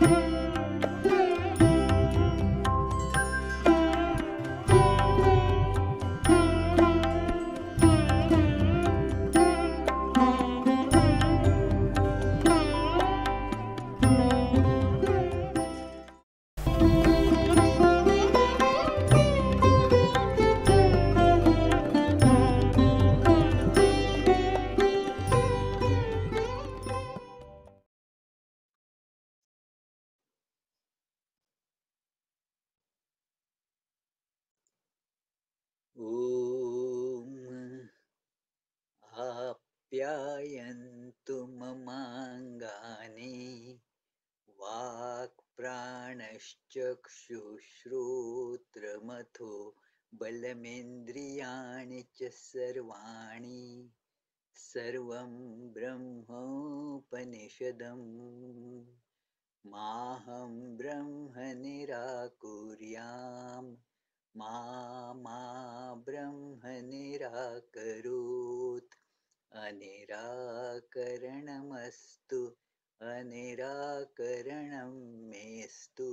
Thank you. अथो बलमेन्द्रियाणि च सर्वाणि सर्वं ब्रह्मोपनिषदम् माहं ब्रह्म निराकुर्यां मा ब्रह्म निराकरोत् अनिराकरणमस्तु अनिराकरणं मेऽस्तु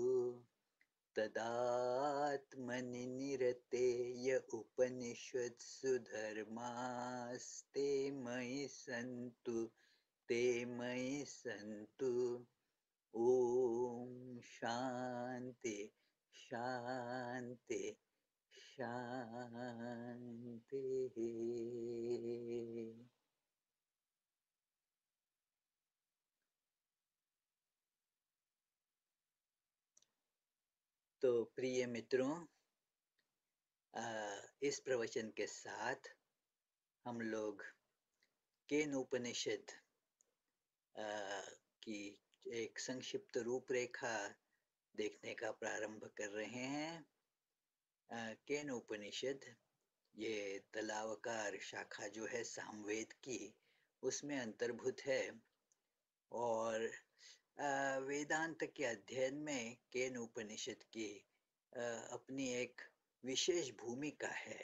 तदात्मनिनिरते य उपनिषत्सु मयि सन्तु ते मयि सन्तु ॐ शान्ति शान्ति शान्तिः तो प्रिय मित्रों इस प्रवचन के साथ हम लोग केन उपनिषद की एक संक्षिप्त रूपरेखा देखने का प्रारंभ कर रहे हैं केन उपनिषद ये तलावकार शाखा जो है सामवेद की उसमें अंतर्भूत है और वेदांत के अध्ययन में केन उपनिषद की अपनी एक विशेष भूमिका है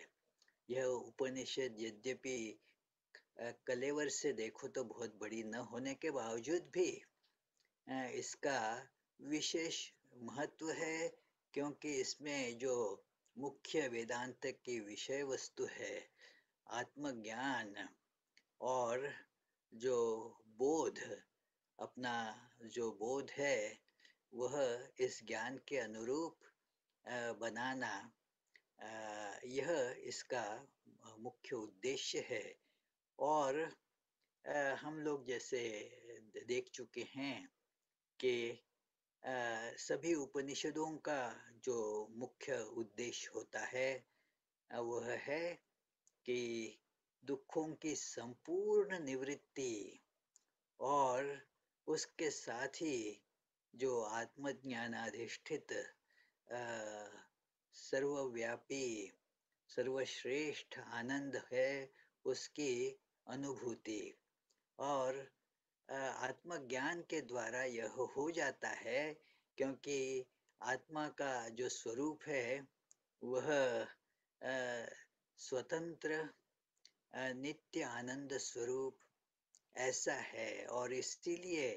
यह उपनिषद यद्यपि कलेवर से देखो तो बहुत बड़ी न होने के बावजूद भी इसका विशेष महत्व है क्योंकि इसमें जो मुख्य वेदांत की विषय वस्तु है आत्मज्ञान और जो बोध अपना जो बोध है वह इस ज्ञान के अनुरूप बनाना यह इसका मुख्य उद्देश्य है और हम लोग जैसे देख चुके हैं कि सभी उपनिषदों का जो मुख्य उद्देश्य होता है वह है कि दुखों की संपूर्ण निवृत्ति और उसके साथ ही जो आत्मज्ञान अधिष्ठित सर्वव्यापी सर्वश्रेष्ठ आनंद है उसकी अनुभूति और आत्मज्ञान के द्वारा यह हो जाता है क्योंकि आत्मा का जो स्वरूप है वह स्वतंत्र नित्य आनंद स्वरूप ऐसा है और इसीलिए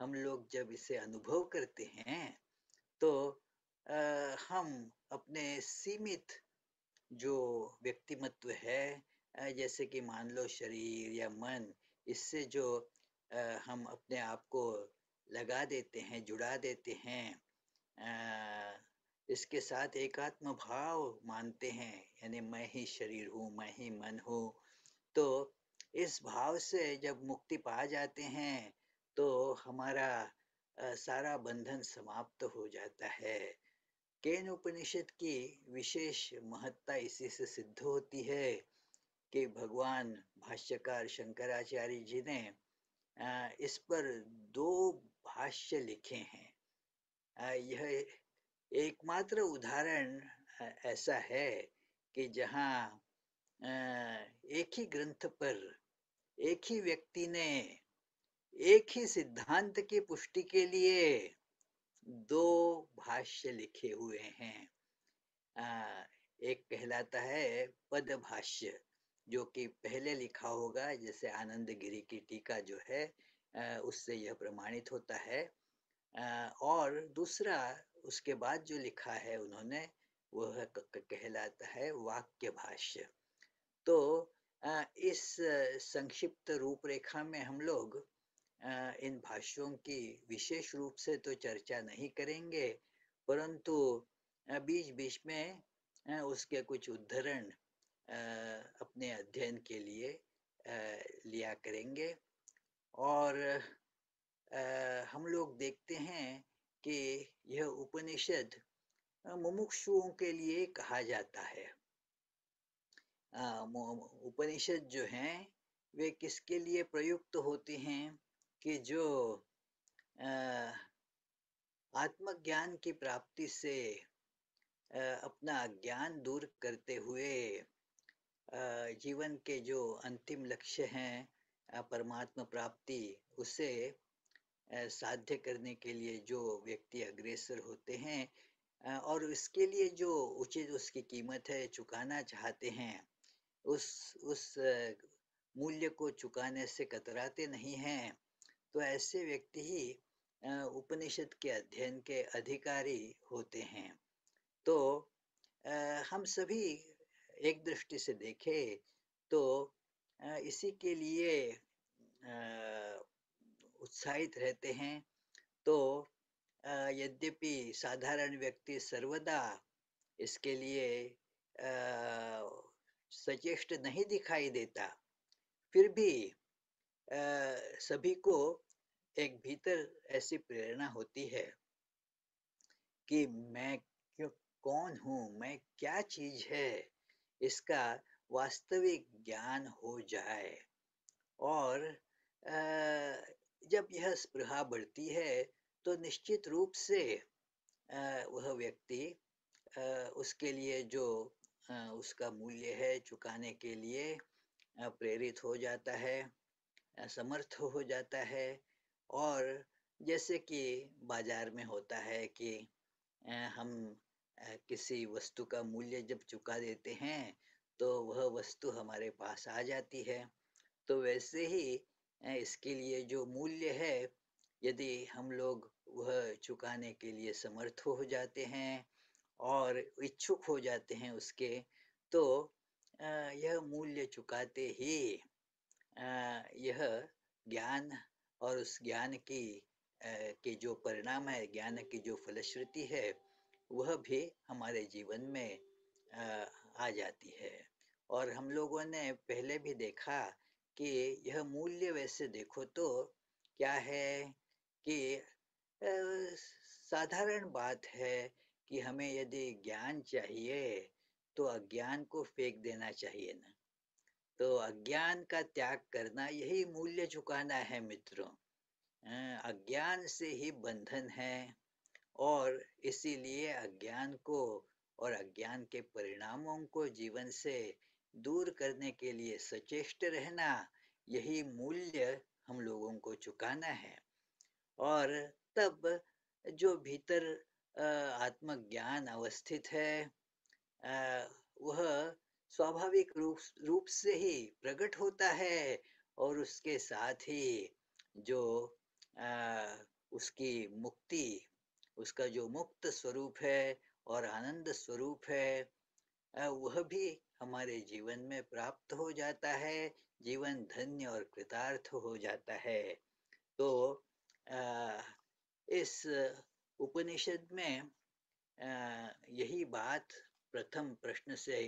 हम लोग जब इसे अनुभव करते हैं तो आ, हम अपने सीमित जो व्यक्तिमत्व है जैसे कि मान लो शरीर या मन इससे जो आ, हम अपने आप को लगा देते हैं जुड़ा देते हैं आ, इसके साथ एकात्म भाव मानते हैं यानी मैं ही शरीर हूँ मैं ही मन हूँ तो इस भाव से जब मुक्ति पा जाते हैं तो हमारा सारा बंधन समाप्त हो जाता है केन उपनिषद की विशेष महत्ता इसी से सिद्ध होती है कि भगवान भाष्यकार शंकराचार्य जी ने इस पर दो भाष्य लिखे हैं यह एकमात्र उदाहरण ऐसा है कि जहाँ एक ही ग्रंथ पर एक ही व्यक्ति ने एक ही सिद्धांत की पुष्टि के लिए दो भाष्य लिखे हुए हैं एक कहलाता है पद भाष्य जो कि पहले लिखा होगा जैसे आनंद गिरी की टीका जो है उससे यह प्रमाणित होता है और दूसरा उसके बाद जो लिखा है उन्होंने वह कहलाता है वाक्य भाष्य तो इस संक्षिप्त रूपरेखा में हम लोग इन भाष्यों की विशेष रूप से तो चर्चा नहीं करेंगे परंतु बीच बीच में उसके कुछ उद्धरण अपने अध्ययन के लिए लिया करेंगे और हम लोग देखते हैं कि यह उपनिषद मुमुक्षुओं के लिए कहा जाता है उपनिषद जो हैं वे किसके लिए प्रयुक्त होते हैं कि जो आत्मज्ञान की प्राप्ति से अपना ज्ञान दूर करते हुए जीवन के जो अंतिम लक्ष्य हैं परमात्मा प्राप्ति उसे साध्य करने के लिए जो व्यक्ति अग्रेसर होते हैं और इसके लिए जो उचित उसकी कीमत है चुकाना चाहते हैं उस उस मूल्य को चुकाने से कतराते नहीं हैं तो ऐसे व्यक्ति ही उपनिषद के अध्ययन के अधिकारी होते हैं तो हम सभी एक दृष्टि से देखें तो इसी के लिए उत्साहित रहते हैं तो यद्यपि साधारण व्यक्ति सर्वदा इसके लिए सचेष्ट नहीं दिखाई देता फिर भी आ, सभी को एक भीतर ऐसी प्रेरणा होती है कि मैं क्यों कौन हूँ मैं क्या चीज है इसका वास्तविक ज्ञान हो जाए और आ, जब यह स्पृहा बढ़ती है तो निश्चित रूप से आ, वह व्यक्ति उसके लिए जो उसका मूल्य है चुकाने के लिए प्रेरित हो जाता है समर्थ हो जाता है और जैसे कि बाजार में होता है कि हम किसी वस्तु का मूल्य जब चुका देते हैं तो वह वस्तु हमारे पास आ जाती है तो वैसे ही इसके लिए जो मूल्य है यदि हम लोग वह चुकाने के लिए समर्थ हो जाते हैं और इच्छुक हो जाते हैं उसके तो यह मूल्य चुकाते ही यह ज्ञान और उस ज्ञान की के जो परिणाम है ज्ञान की जो फलश्रुति है वह भी हमारे जीवन में आ जाती है और हम लोगों ने पहले भी देखा कि यह मूल्य वैसे देखो तो क्या है कि साधारण बात है कि हमें यदि ज्ञान चाहिए तो अज्ञान को फेंक देना चाहिए ना तो अज्ञान का त्याग करना यही मूल्य चुकाना है मित्रों अं, अज्ञान से ही बंधन है और इसीलिए अज्ञान को और अज्ञान के परिणामों को जीवन से दूर करने के लिए सचेष्ट रहना यही मूल्य हम लोगों को चुकाना है और तब जो भीतर आत्मज्ञान अवस्थित है वह स्वाभाविक रूप रूप से ही प्रकट होता है और उसके साथ ही जो आ, उसकी मुक्ति उसका जो मुक्त स्वरूप है और आनंद स्वरूप है वह भी हमारे जीवन में प्राप्त हो जाता है जीवन धन्य और कृतार्थ हो जाता है तो आ, इस उपनिषद में यही बात प्रथम प्रश्न से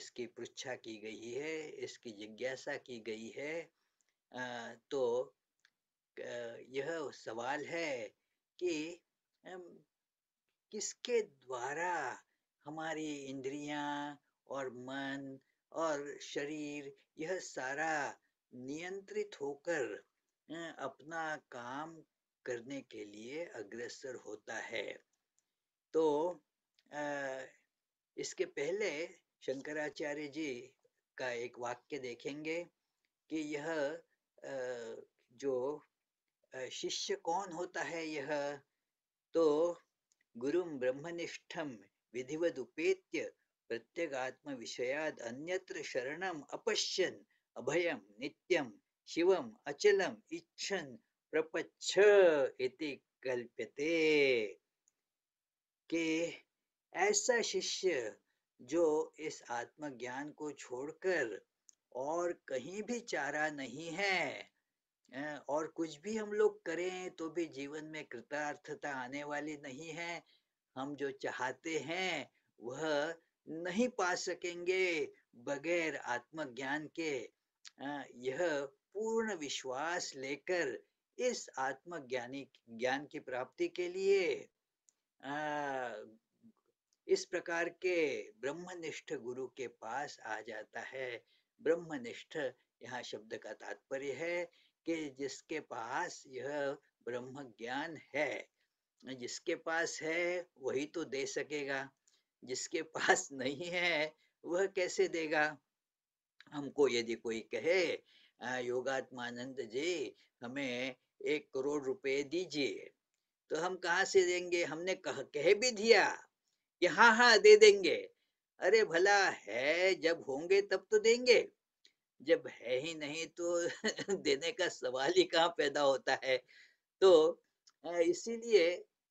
इसकी पृच्छा की गई है इसकी जिज्ञासा की गई है तो यह सवाल है कि किसके द्वारा हमारी इंद्रियां और मन और शरीर यह सारा नियंत्रित होकर अपना काम करने के लिए अग्रसर होता है तो आ, इसके पहले शंकराचार्य जी का एक वाक्य देखेंगे कि यह आ, जो शिष्य कौन होता है यह तो गुरु ब्रह्मनिष्ठम विधिवत उपेत्य आत्म विषयाद अन्यत्र शरणम अपश्यन अभयम नित्यम शिवम अचलम इच्छन प्रपच्छ इति कल्प्यते के ऐसा शिष्य जो इस आत्मज्ञान को छोड़कर और कहीं भी चारा नहीं है और कुछ भी हम लोग करें तो भी जीवन में कृतार्थता आने वाली नहीं है हम जो चाहते हैं वह नहीं पा सकेंगे बगैर आत्मज्ञान के यह पूर्ण विश्वास लेकर इस आत्मज्ञानी ज्ञान की प्राप्ति के लिए आ, इस प्रकार के ब्रह्मनिष्ठ गुरु के पास आ जाता है ब्रह्मनिष्ठ यहाँ शब्द का तात्पर्य है कि जिसके पास यह ब्रह्म ज्ञान है जिसके पास है वही तो दे सकेगा जिसके पास नहीं है वह कैसे देगा हमको यदि कोई कहे योगात्मानंद जी हमें एक करोड़ रुपए दीजिए तो हम कहा से देंगे हमने कह, कह भी दिया कि हाँ हाँ दे देंगे अरे भला है जब होंगे तब तो देंगे जब है ही नहीं तो देने का सवाल ही कहाँ पैदा होता है तो इसीलिए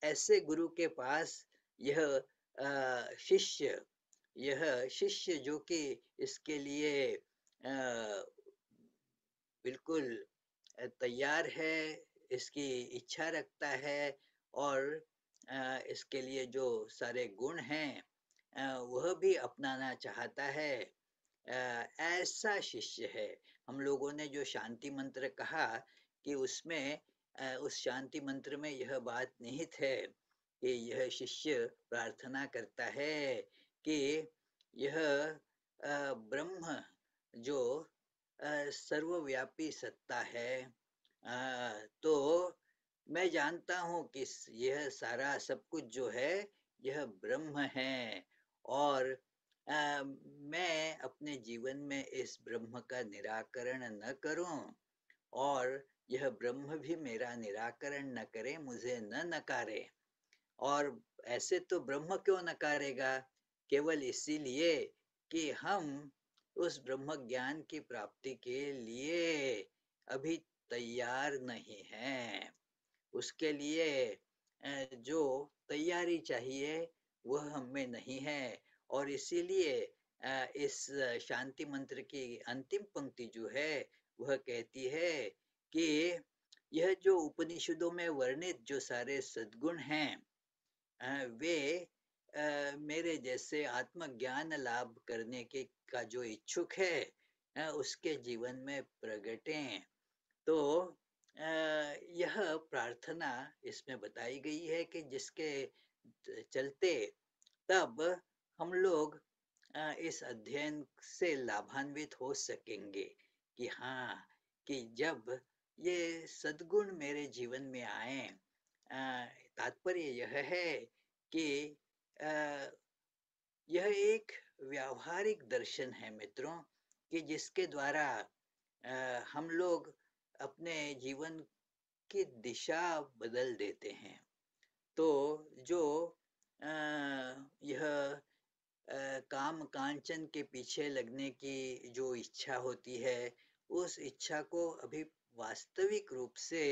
ऐसे गुरु के पास यह शिष्य यह शिष्य जो कि इसके लिए बिल्कुल तैयार है इसकी इच्छा रखता है और इसके लिए जो सारे गुण हैं वह भी अपनाना चाहता है ऐसा शिष्य है हम लोगों ने जो शांति मंत्र कहा कि उसमें उस शांति मंत्र में यह बात निहित है कि यह शिष्य प्रार्थना करता है कि यह ब्रह्म जो सर्वव्यापी सत्ता है तो मैं जानता हूं कि यह सारा सब कुछ जो है यह ब्रह्म है और मैं अपने जीवन में इस ब्रह्म का निराकरण न करूं और यह ब्रह्म भी मेरा निराकरण न करे मुझे न नकारे और ऐसे तो ब्रह्म क्यों नकारेगा केवल इसीलिए कि हम उस ब्रह्म ज्ञान की प्राप्ति के लिए अभी तैयार नहीं है उसके लिए जो तैयारी चाहिए वह हमें नहीं है और इसीलिए इस शांति मंत्र की अंतिम पंक्ति जो है वह कहती है कि यह जो उपनिषदों में वर्णित जो सारे सद्गुण हैं वे मेरे जैसे आत्मज्ञान लाभ करने के का जो इच्छुक है उसके जीवन में प्रगटे तो यह प्रार्थना इसमें बताई गई है कि जिसके चलते तब हम लोग इस अध्ययन से लाभान्वित हो सकेंगे कि हाँ कि जब ये सदगुण मेरे जीवन में आए तात्पर्य यह है कि यह एक व्यावहारिक दर्शन है मित्रों कि जिसके द्वारा हम लोग अपने जीवन की दिशा बदल देते हैं तो जो यह काम कांचन के पीछे लगने की जो इच्छा होती है उस इच्छा को अभी वास्तविक रूप से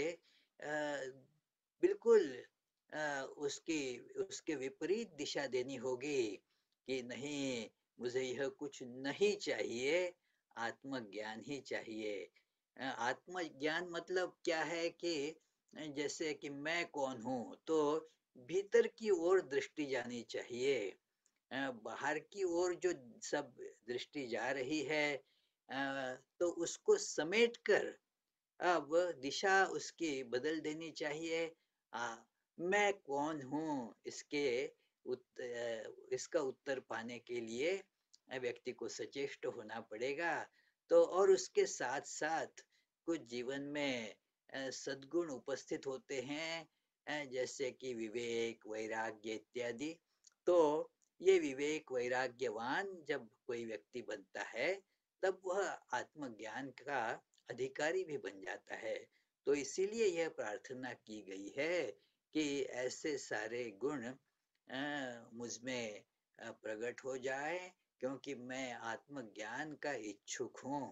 बिल्कुल उसकी उसके विपरीत दिशा देनी होगी कि नहीं मुझे यह कुछ नहीं चाहिए आत्मज्ञान ही चाहिए आत्मज्ञान मतलब क्या है कि जैसे कि मैं कौन हूँ तो भीतर की ओर दृष्टि जानी चाहिए बाहर की ओर जो सब दृष्टि जा रही है तो उसको समेट कर अब दिशा उसकी बदल देनी चाहिए मैं कौन हूँ इसके उत, इसका उत्तर पाने के लिए व्यक्ति को सचेष्ट होना पड़ेगा तो और उसके साथ साथ कुछ जीवन में सद्गुण उपस्थित होते हैं जैसे कि विवेक वैराग्य इत्यादि तो ये विवेक वैराग्यवान जब कोई व्यक्ति बनता है तब वह आत्मज्ञान का अधिकारी भी बन जाता है तो इसीलिए यह प्रार्थना की गई है कि ऐसे सारे गुण मुझमें प्रकट हो जाए क्योंकि मैं आत्मज्ञान का इच्छुक हूँ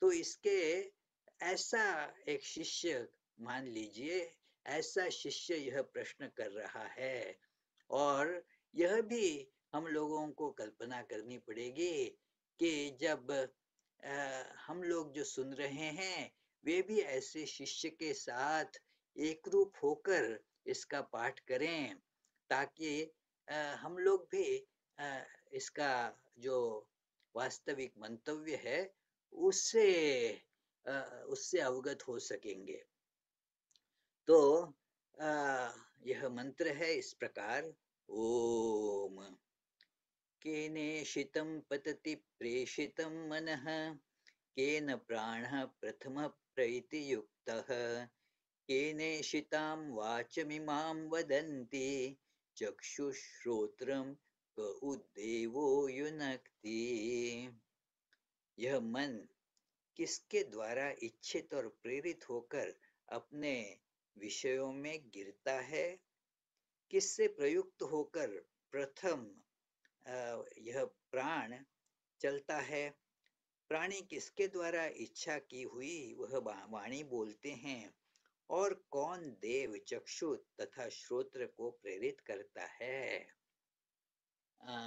तो इसके ऐसा एक शिष्य मान लीजिए ऐसा शिष्य यह प्रश्न कर रहा है और यह भी हम लोगों को कल्पना करनी पड़ेगी कि जब आ, हम लोग जो सुन रहे हैं वे भी ऐसे शिष्य के साथ एक रूप होकर इसका पाठ करें ताकि हम लोग भी इसका जो वास्तविक मंतव्य है उससे उससे अवगत हो सकेंगे तो यह मंत्र है इस प्रकार ओम केनेशितं पतति प्रेषित मन केन प्राण प्रथम प्रीति युक्त केनेषितां वाचमिमां वदन्ति चक्षुश्रोत्रं क उद्देवो युनक्ति यह मन किसके द्वारा इच्छित और प्रेरित होकर अपने विषयों में गिरता है किससे प्रयुक्त होकर प्रथम यह प्राण चलता है प्राणी किसके द्वारा इच्छा की हुई वह वाणी बोलते हैं और कौन देव चक्षु तथा श्रोत्र को प्रेरित करता है आ,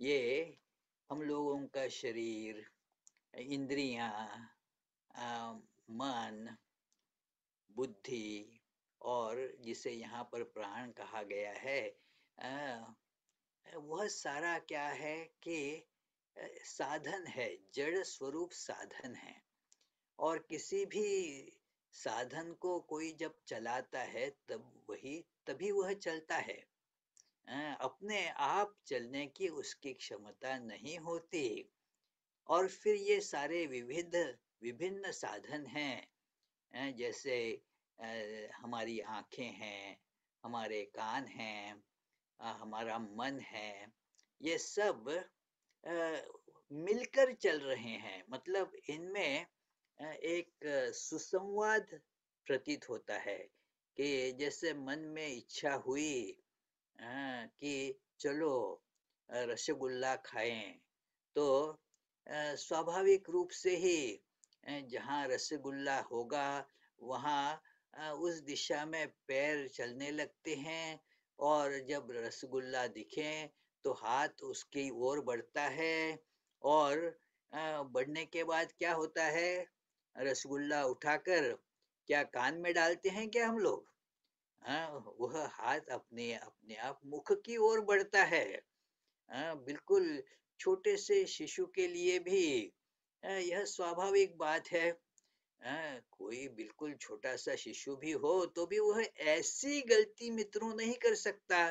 ये हम लोगों का शरीर इंद्रिया मन बुद्धि और जिसे यहाँ पर प्राण कहा गया है आ, वह सारा क्या है कि साधन है जड़ स्वरूप साधन है और किसी भी साधन को कोई जब चलाता है तब वही तभी वह चलता है अं, अपने आप चलने की उसकी क्षमता नहीं होती और फिर ये सारे विविध विभिन्न साधन हैं अं, जैसे अं, हमारी आंखें हैं हमारे कान हैं हमारा मन है ये सब मिलकर चल रहे हैं मतलब इनमें एक सुसंवाद प्रतीत होता है कि जैसे मन में इच्छा हुई कि चलो रसगुल्ला खाएं तो स्वाभाविक रूप से ही जहाँ रसगुल्ला होगा वहाँ उस दिशा में पैर चलने लगते हैं और जब रसगुल्ला दिखे तो हाथ उसकी ओर बढ़ता है और बढ़ने के बाद क्या होता है रसगुल्ला उठाकर क्या कान में डालते हैं क्या हम लोग हाँ वह हाथ अपने अपने आप मुख की ओर बढ़ता है हाँ बिल्कुल छोटे से शिशु के लिए भी हाँ, यह स्वाभाविक बात है आ, हाँ, कोई बिल्कुल छोटा सा शिशु भी हो तो भी वह ऐसी गलती मित्रों नहीं कर सकता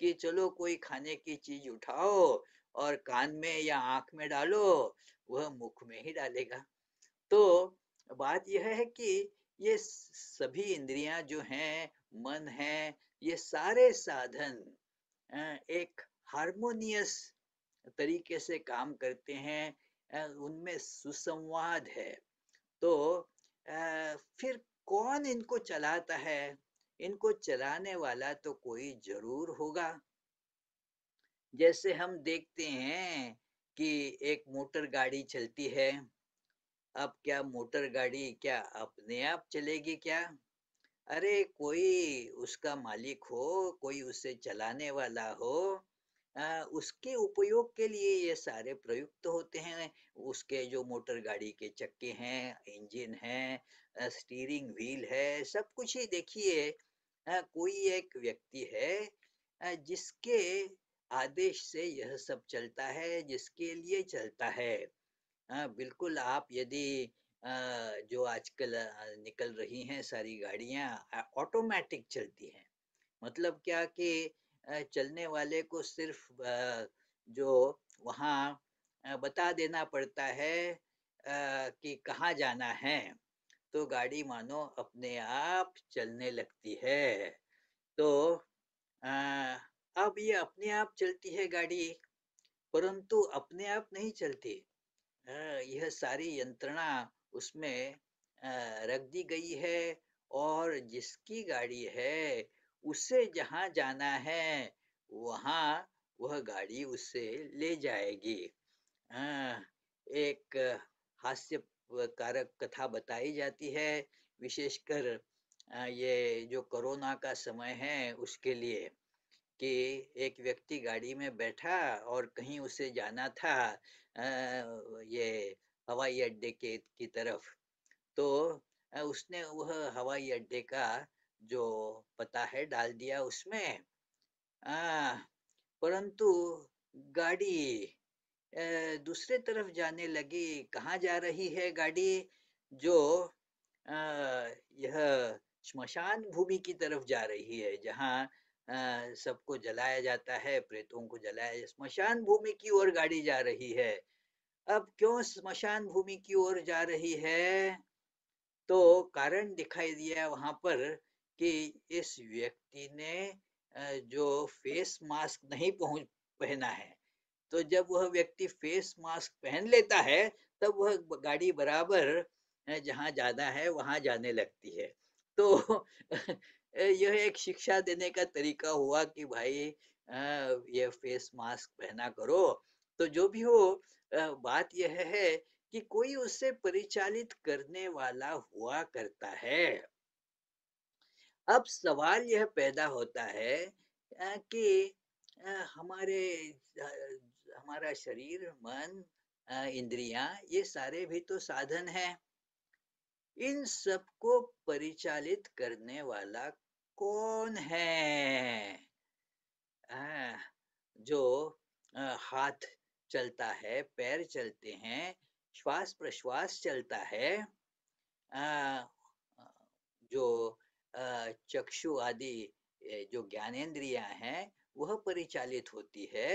कि चलो कोई खाने की चीज उठाओ और कान में या आंख में डालो वह मुख में ही डालेगा तो बात यह है कि ये सभी इंद्रियां जो हैं मन है ये सारे साधन एक हारमोनियस तरीके से काम करते हैं उनमें सुसंवाद है तो फिर कौन इनको चलाता है इनको चलाने वाला तो कोई जरूर होगा जैसे हम देखते हैं कि एक मोटर गाड़ी चलती है अब क्या मोटर गाड़ी क्या अपने आप चलेगी क्या अरे कोई उसका मालिक हो कोई उसे चलाने वाला हो आ, उसके उपयोग के लिए ये सारे प्रयुक्त होते हैं उसके जो मोटर गाड़ी के चक्के हैं इंजन है स्टीयरिंग व्हील है सब कुछ ही देखिए कोई एक व्यक्ति है जिसके आदेश से यह सब चलता है जिसके लिए चलता है हाँ बिल्कुल आप यदि जो आजकल निकल रही हैं सारी गाड़ियां ऑटोमेटिक चलती हैं मतलब क्या कि चलने वाले को सिर्फ जो वहाँ बता देना पड़ता है कि कहाँ जाना है तो गाड़ी मानो अपने आप चलने लगती है तो अब ये अपने आप चलती है गाड़ी परंतु अपने आप नहीं चलती हाँ, यह सारी यंत्रणा उसमें रख दी गई है और जिसकी गाड़ी है उसे जहाँ जाना है वहाँ वह गाड़ी उसे ले जाएगी एक हास्य कारक कथा बताई जाती है विशेषकर ये जो कोरोना का समय है उसके लिए कि एक व्यक्ति गाड़ी में बैठा और कहीं उसे जाना था ये हवाई अड्डे के की तरफ तो उसने वह हवाई अड्डे का जो पता है डाल दिया उसमें आ, परंतु गाड़ी दूसरे तरफ जाने लगी कहाँ जा रही है गाड़ी जो आ, यह श्मशान भूमि की तरफ जा रही है जहाँ सबको जलाया जाता है प्रेतों को जलाया स्मशान भूमि की ओर गाड़ी जा रही है अब क्यों स्मशान भूमि की ओर जा रही है तो कारण दिखाई दिया है वहां पर कि इस व्यक्ति ने जो फेस मास्क नहीं पहुंच पहना है तो जब वह व्यक्ति फेस मास्क पहन लेता है तब वह गाड़ी बराबर जहां जाना है वहां जाने लगती है तो यह एक शिक्षा देने का तरीका हुआ कि भाई ये फेस मास्क पहना करो तो जो भी हो बात यह है कि कोई उससे परिचालित करने वाला हुआ करता है अब सवाल यह पैदा होता है कि हमारे हमारा शरीर मन इंद्रियां ये सारे भी तो साधन हैं इन सबको परिचालित करने वाला कौन है आ, जो हाथ चलता है पैर चलते हैं श्वास प्रश्वास चलता है आ, जो चक्षु आदि जो ज्ञानेन्द्रिया हैं वह परिचालित होती है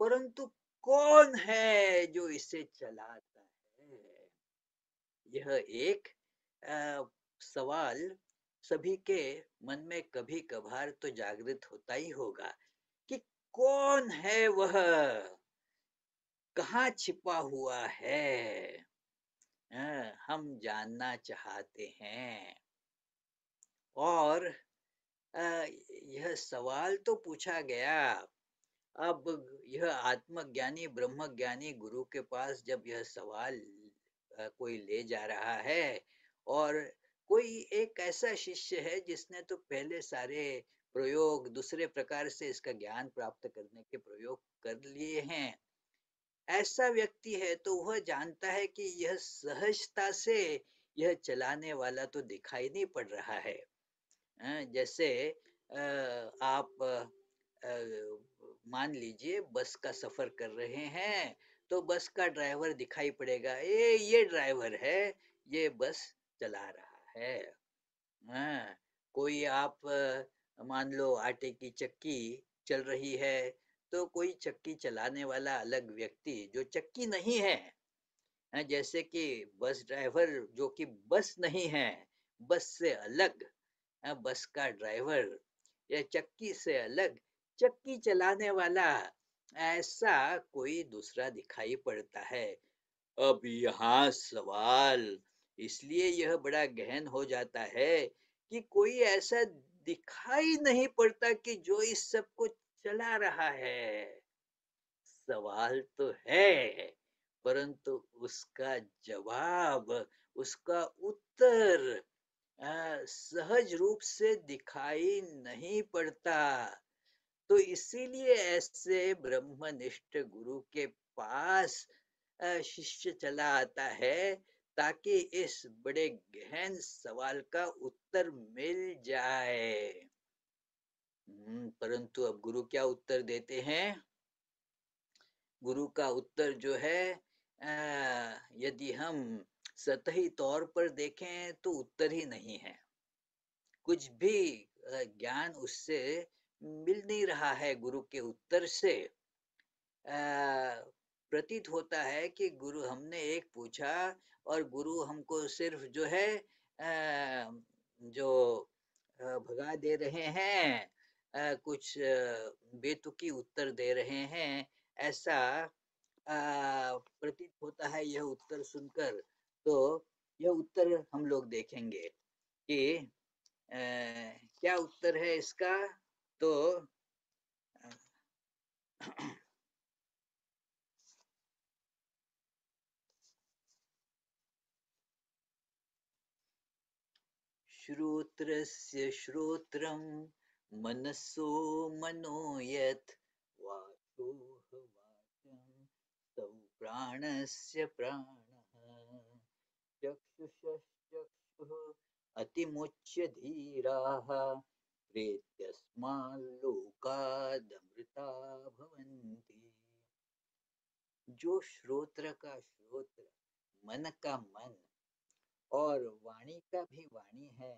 परंतु कौन है जो इसे चलाता है यह एक आ, सवाल सभी के मन में कभी कभार तो जागृत होता ही होगा कि कौन है वह कहा छिपा हुआ है हाँ, हम जानना चाहते हैं और यह सवाल तो पूछा गया अब यह आत्मज्ञानी ब्रह्मज्ञानी गुरु के पास जब यह सवाल कोई ले जा रहा है और कोई एक ऐसा शिष्य है जिसने तो पहले सारे प्रयोग दूसरे प्रकार से इसका ज्ञान प्राप्त करने के प्रयोग कर लिए हैं ऐसा व्यक्ति है तो वह जानता है कि यह सहजता से यह चलाने वाला तो दिखाई नहीं पड़ रहा है जैसे आप मान लीजिए बस का सफर कर रहे हैं तो बस का ड्राइवर दिखाई पड़ेगा ए ये ड्राइवर है ये बस चला रहा है हाँ, कोई आप मान लो आटे की चक्की चल रही है तो कोई चक्की चलाने वाला अलग व्यक्ति जो चक्की नहीं है हाँ, जैसे कि बस ड्राइवर जो कि बस नहीं है बस से अलग हाँ, बस का ड्राइवर या चक्की से अलग चक्की चलाने वाला ऐसा कोई दूसरा दिखाई पड़ता है अब यहाँ सवाल इसलिए यह बड़ा गहन हो जाता है कि कोई ऐसा दिखाई नहीं पड़ता कि जो इस सब को चला रहा है सवाल तो है परंतु उसका जवाब उसका उत्तर आ, सहज रूप से दिखाई नहीं पड़ता तो इसीलिए ऐसे ब्रह्मनिष्ठ गुरु के पास शिष्य चला आता है ताकि इस बड़े गहन सवाल का उत्तर मिल जाए हम्म, परंतु अब गुरु क्या उत्तर देते हैं गुरु का उत्तर जो है आ, यदि हम सतही तौर पर देखें तो उत्तर ही नहीं है कुछ भी ज्ञान उससे मिल नहीं रहा है गुरु के उत्तर से आ, प्रतीत होता है कि गुरु हमने एक पूछा और गुरु हमको सिर्फ जो है जो भगा दे रहे हैं कुछ बेतुकी उत्तर दे रहे हैं ऐसा प्रतीत होता है यह उत्तर सुनकर तो यह उत्तर हम लोग देखेंगे कि क्या उत्तर है इसका तो श्रोत्रस्य श्रोत्रं मनसो मनो यत् वाचोहवाचं तौ प्राणस्य प्राणः चक्षुषश्चक्षुः अतिमुच्य धीराः प्रेत्यस्माल्लोकादमृता भवन्ति जो श्रोत्र का श्रोत्र मन का मन और वाणी का भी वाणी है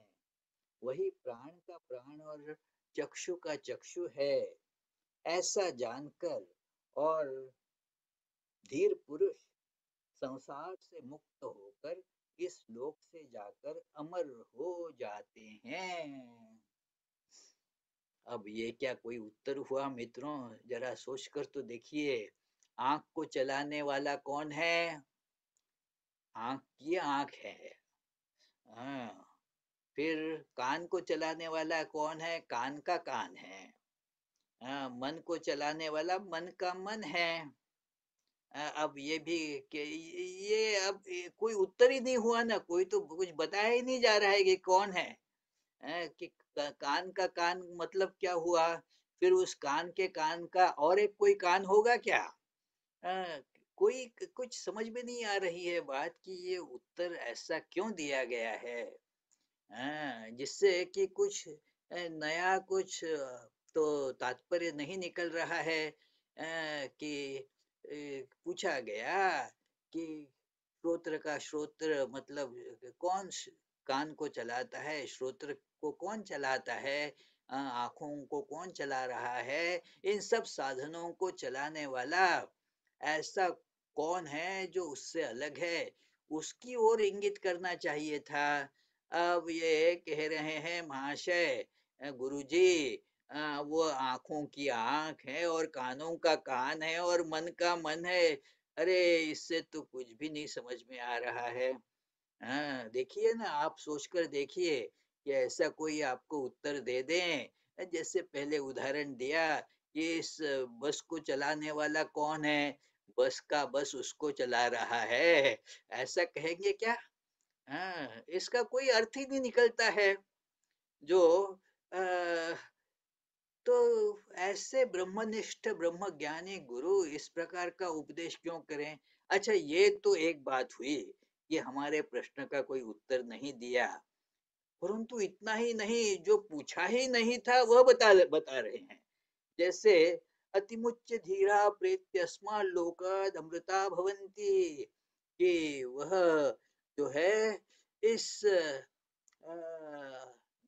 वही प्राण का प्राण और चक्षु का चक्षु है ऐसा जानकर और धीर पुरुष संसार से मुक्त होकर इस लोक से जाकर अमर हो जाते हैं अब ये क्या कोई उत्तर हुआ मित्रों जरा सोच कर तो देखिए आंख को चलाने वाला कौन है आंख ये आंख है हाँ, फिर कान को चलाने वाला कौन है कान का कान है आ, हाँ, मन को चलाने वाला मन का मन है आ, हाँ, अब ये भी के ये अब कोई उत्तर ही नहीं हुआ ना कोई तो कुछ बताया ही नहीं जा रहा है कि कौन है आ, कि कान का कान मतलब क्या हुआ फिर उस कान के कान का और एक कोई कान होगा क्या कोई कुछ समझ में नहीं आ रही है बात कि ये उत्तर ऐसा क्यों दिया गया है आ, हाँ, जिससे कि कुछ नया कुछ तो तात्पर्य नहीं निकल रहा है आ, कि पूछा गया कि श्रोत्र का श्रोत्र मतलब कौन कान को चलाता है श्रोत्र को कौन चलाता है आँखों को कौन चला रहा है इन सब साधनों को चलाने वाला ऐसा कौन है जो उससे अलग है उसकी ओर इंगित करना चाहिए था अब ये कह रहे हैं महाशय गुरु जी वो आंखों की आंख है और कानों का कान है और मन का मन है अरे इससे तो कुछ भी नहीं समझ में आ रहा है देखिए ना आप सोचकर देखिए कि ऐसा कोई आपको उत्तर दे दे जैसे पहले उदाहरण दिया कि इस बस को चलाने वाला कौन है बस का बस उसको चला रहा है ऐसा कहेंगे क्या आ, हाँ, इसका कोई अर्थ ही नहीं निकलता है जो आ, तो ऐसे ब्रह्मनिष्ठ ब्रह्म ज्ञानी गुरु इस प्रकार का उपदेश क्यों करें अच्छा ये तो एक बात हुई कि हमारे प्रश्न का कोई उत्तर नहीं दिया परंतु इतना ही नहीं जो पूछा ही नहीं था वह बता बता रहे हैं जैसे अतिमुच्य धीरा प्रेत्यस्मा लोकाद अमृता भवंती कि वह जो है इस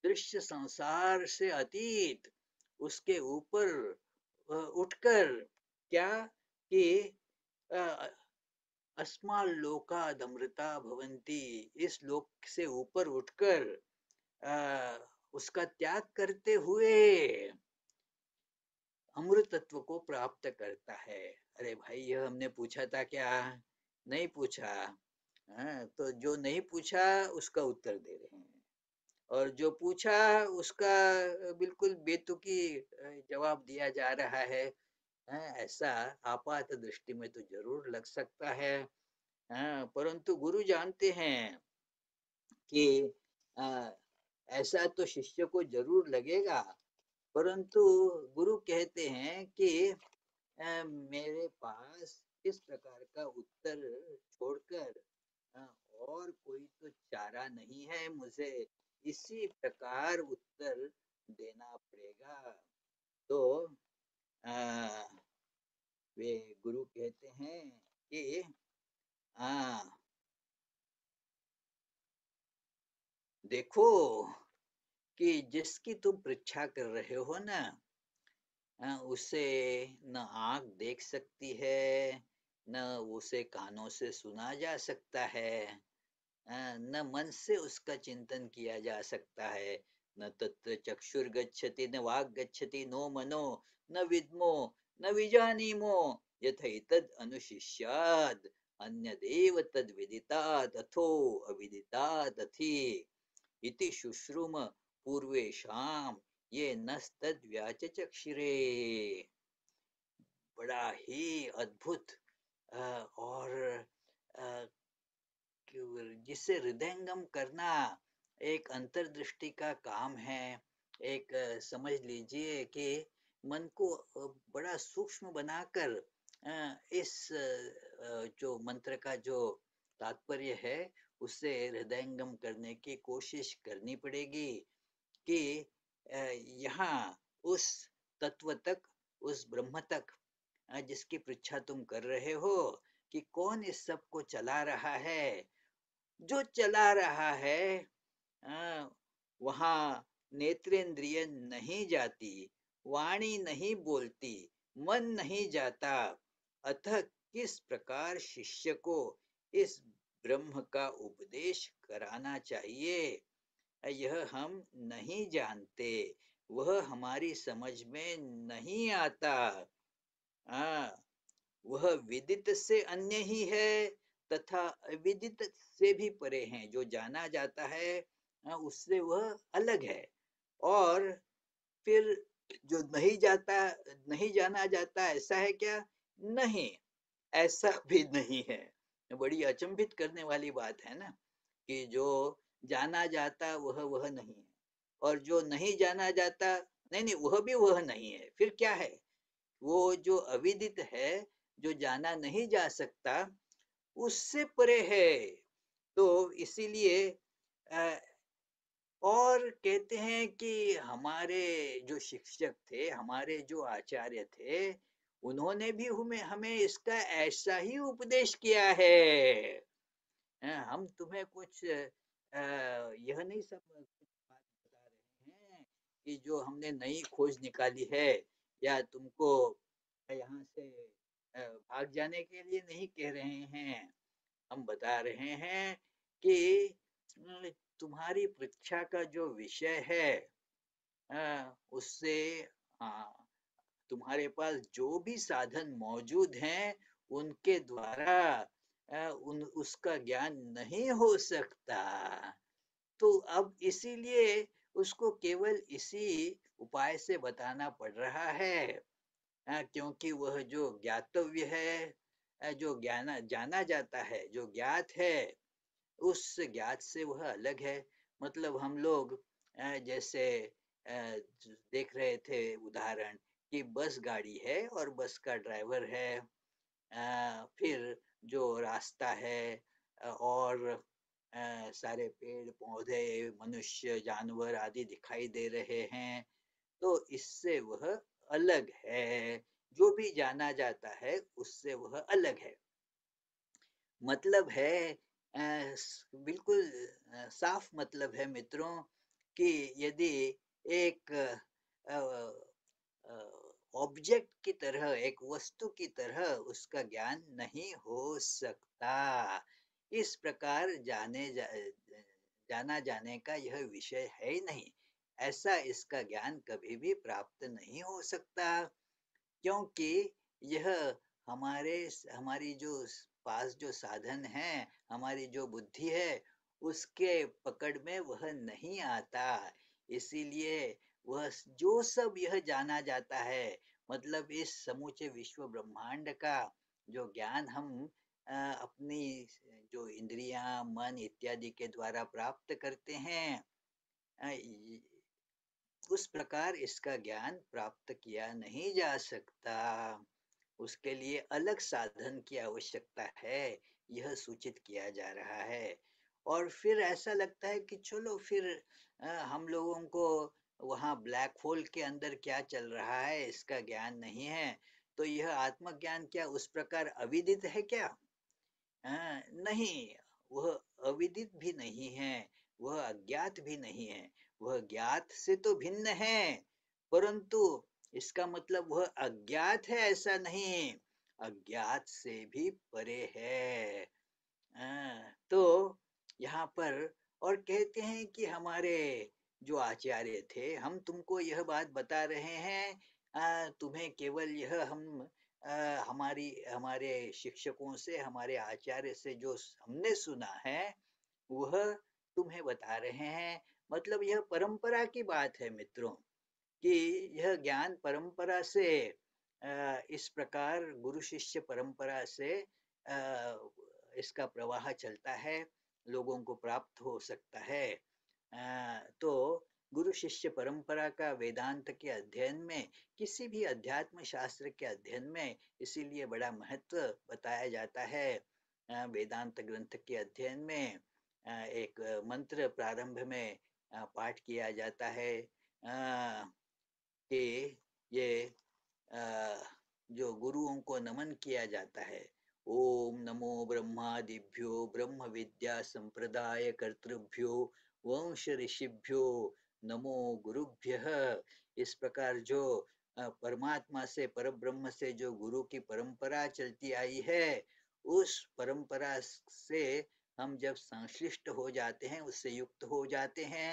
दृश्य संसार से अतीत उसके ऊपर उठकर क्या कि अस्मा लोकाद अमृता भवंती इस लोक से ऊपर उठकर उसका त्याग करते हुए अमृत तत्व को प्राप्त करता है अरे भाई यह हमने पूछा था क्या नहीं पूछा हाँ, तो जो नहीं पूछा उसका उत्तर दे रहे हैं और जो पूछा उसका बिल्कुल बेतुकी जवाब दिया जा रहा है हाँ, ऐसा आपात दृष्टि में तो जरूर लग सकता है हाँ, परंतु गुरु जानते हैं कि आ, ऐसा तो शिष्य को जरूर लगेगा परंतु गुरु कहते हैं कि मेरे पास इस प्रकार का उत्तर छोड़कर और कोई तो चारा नहीं है मुझे इसी प्रकार उत्तर देना पड़ेगा तो आ, वे गुरु कहते हैं कि आ, हाँ, देखो कि जिसकी तुम परीक्षा कर रहे हो ना उसे न आंख देख सकती है न उसे कानों से सुना जा सकता है न मन से उसका चिंतन किया जा सकता है न तत्र चक्षुर गच्छति न वाग गच्छति नो मनो न विद्मो न विजानीमो यथा तद अनुशिष्याद अन्य देव तद विदिता अथो अविदिता तथी इति शुश्रुम पूर्वेशाम ये नस्तद बड़ा ही अद्भुत और जिससे हृदयंगम करना एक अंतर्दृष्टि का काम है एक समझ लीजिए कि मन को बड़ा सूक्ष्म बनाकर इस जो मंत्र का जो तात्पर्य है उससे हृदयंगम करने की कोशिश करनी पड़ेगी कि यहाँ उस तत्व तक उस ब्रह्म तक जिसकी पृछा तुम कर रहे हो कि कौन इस सब को चला रहा है जो चला रहा है वहाँ नेत्रेंद्रिय नहीं जाती वाणी नहीं बोलती मन नहीं जाता अतः किस प्रकार शिष्य को इस ब्रह्म का उपदेश कराना चाहिए यह हम नहीं जानते वह हमारी समझ में नहीं आता आ, हाँ, वह विदित से अन्य ही है तथा अविदित से भी परे हैं जो जाना जाता है आ, हाँ, उससे वह अलग है और फिर जो नहीं जाता नहीं जाना जाता ऐसा है क्या नहीं ऐसा भी नहीं है बड़ी अचंभित करने वाली बात है ना कि जो जाना जाता वह वह नहीं है और जो नहीं जाना जाता नहीं नहीं वह भी वह नहीं है फिर क्या है वो जो अविदित है जो जाना नहीं जा सकता उससे परे है तो इसीलिए और कहते हैं कि हमारे जो शिक्षक थे हमारे जो आचार्य थे उन्होंने भी हमें हमें इसका ऐसा ही उपदेश किया है हम तुम्हें कुछ यह नहीं सब बात बता रहे हैं कि जो हमने नई खोज निकाली है या तुमको यहाँ से भाग जाने के लिए नहीं कह रहे हैं हम बता रहे हैं कि तुम्हारी परीक्षा का जो विषय है उससे तुम्हारे पास जो भी साधन मौजूद हैं उनके द्वारा उन उसका ज्ञान नहीं हो सकता तो अब इसीलिए उसको केवल इसी उपाय से बताना पड़ रहा है क्योंकि वह जो ज्ञातव्य है जो ज्ञाना जाना जाता है जो ज्ञात है उस ज्ञात से वह अलग है मतलब हम लोग जैसे देख रहे थे उदाहरण कि बस गाड़ी है और बस का ड्राइवर है फिर जो रास्ता है और सारे पेड़ पौधे मनुष्य जानवर आदि दिखाई दे रहे हैं तो इससे वह अलग है जो भी जाना जाता है उससे वह अलग है मतलब है बिल्कुल साफ मतलब है मित्रों कि यदि एक आ, आ, आ, ऑब्जेक्ट की तरह एक वस्तु की तरह उसका ज्ञान नहीं हो सकता इस प्रकार जाने जा, जाना जाने का यह विषय है ही नहीं ऐसा इसका ज्ञान कभी भी प्राप्त नहीं हो सकता क्योंकि यह हमारे हमारी जो पास जो साधन है हमारी जो बुद्धि है उसके पकड़ में वह नहीं आता इसीलिए वह जो सब यह जाना जाता है मतलब इस समूचे विश्व ब्रह्मांड का जो ज्ञान हम अपनी जो इंद्रिया मन इत्यादि के द्वारा प्राप्त करते हैं उस प्रकार इसका ज्ञान प्राप्त किया नहीं जा सकता उसके लिए अलग साधन की आवश्यकता है यह सूचित किया जा रहा है और फिर ऐसा लगता है कि चलो फिर हम लोगों को वहाँ ब्लैक होल के अंदर क्या चल रहा है इसका ज्ञान नहीं है तो यह आत्मज्ञान क्या उस प्रकार अविदित है क्या आ, हाँ, नहीं वह अविदित भी नहीं है वह अज्ञात भी नहीं है वह ज्ञात से तो भिन्न है परंतु इसका मतलब वह अज्ञात है ऐसा नहीं अज्ञात से भी परे है आ, हाँ, तो यहाँ पर और कहते हैं कि हमारे जो आचार्य थे हम तुमको यह बात बता रहे हैं आ, तुम्हें केवल यह हम आ, हमारी हमारे शिक्षकों से हमारे आचार्य से जो हमने सुना है वह तुम्हें बता रहे हैं मतलब यह परंपरा की बात है मित्रों कि यह ज्ञान परंपरा से इस प्रकार गुरु शिष्य परंपरा से इसका प्रवाह चलता है लोगों को प्राप्त हो सकता है तो गुरु शिष्य परंपरा का वेदांत के अध्ययन में किसी भी अध्यात्म शास्त्र के अध्ययन में इसीलिए बड़ा महत्व बताया जाता है वेदांत ग्रंथ के अध्ययन में एक मंत्र प्रारंभ में पाठ किया जाता है कि ये जो गुरुओं को नमन किया जाता है ओम नमो ब्रह्मादिभ्यो ब्रह्म विद्या संप्रदाय कर्तृभ्यो वंश ऋषिभ्यो नमो गुरुभ्य इस प्रकार जो परमात्मा से पर ब्रह्म से जो गुरु की परंपरा चलती आई है उस परंपरा से हम जब संश्लिष्ट हो जाते हैं उससे युक्त हो जाते हैं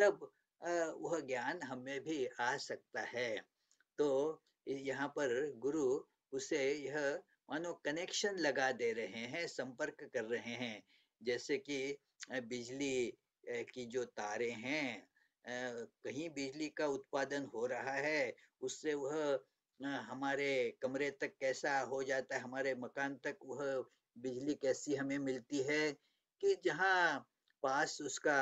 तब वह ज्ञान हमें भी आ सकता है तो यहाँ पर गुरु उसे यह मानो कनेक्शन लगा दे रहे हैं संपर्क कर रहे हैं जैसे कि बिजली की जो तारे हैं कहीं बिजली का उत्पादन हो रहा है उससे वह हमारे कमरे तक कैसा हो जाता है हमारे मकान तक वह बिजली कैसी हमें मिलती है कि जहाँ पास उसका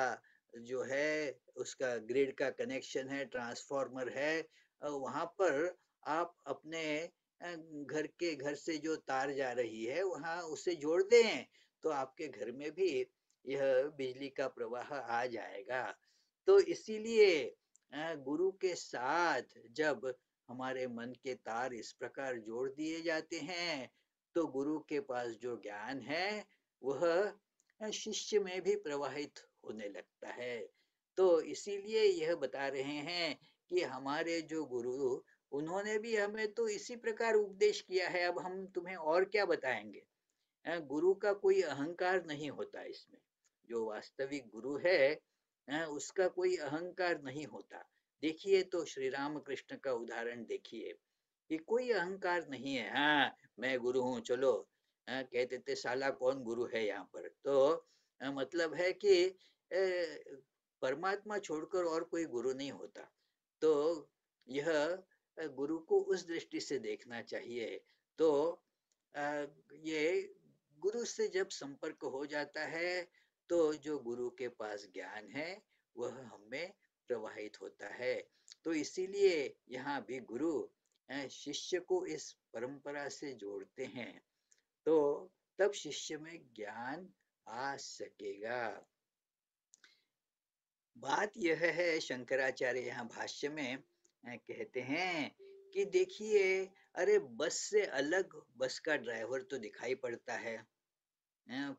जो है उसका ग्रिड का कनेक्शन है ट्रांसफार्मर है वहाँ पर आप अपने घर के घर से जो तार जा रही है वहाँ उसे जोड़ दें तो आपके घर में भी यह बिजली का प्रवाह आ जाएगा तो इसीलिए गुरु के साथ जब हमारे मन के तार इस प्रकार जोड़ दिए जाते हैं तो गुरु के पास जो ज्ञान है वह शिष्य में भी प्रवाहित होने लगता है तो इसीलिए यह बता रहे हैं कि हमारे जो गुरु उन्होंने भी हमें तो इसी प्रकार उपदेश किया है अब हम तुम्हें और क्या बताएंगे गुरु का कोई अहंकार नहीं होता इसमें जो वास्तविक गुरु है उसका कोई अहंकार नहीं होता देखिए तो श्री राम कृष्ण का उदाहरण देखिए कि कोई अहंकार नहीं है हाँ मैं गुरु हूँ चलो कहते थे साला कौन गुरु है यहाँ पर तो मतलब है कि ए, परमात्मा छोड़कर और कोई गुरु नहीं होता तो यह गुरु को उस दृष्टि से देखना चाहिए तो ये गुरु से जब संपर्क हो जाता है तो जो गुरु के पास ज्ञान है वह हमें प्रवाहित होता है तो इसीलिए यहाँ भी गुरु शिष्य को इस परंपरा से जोड़ते हैं तो तब शिष्य में ज्ञान आ सकेगा बात यह है शंकराचार्य यहाँ भाष्य में कहते हैं कि देखिए अरे बस से अलग बस का ड्राइवर तो दिखाई पड़ता है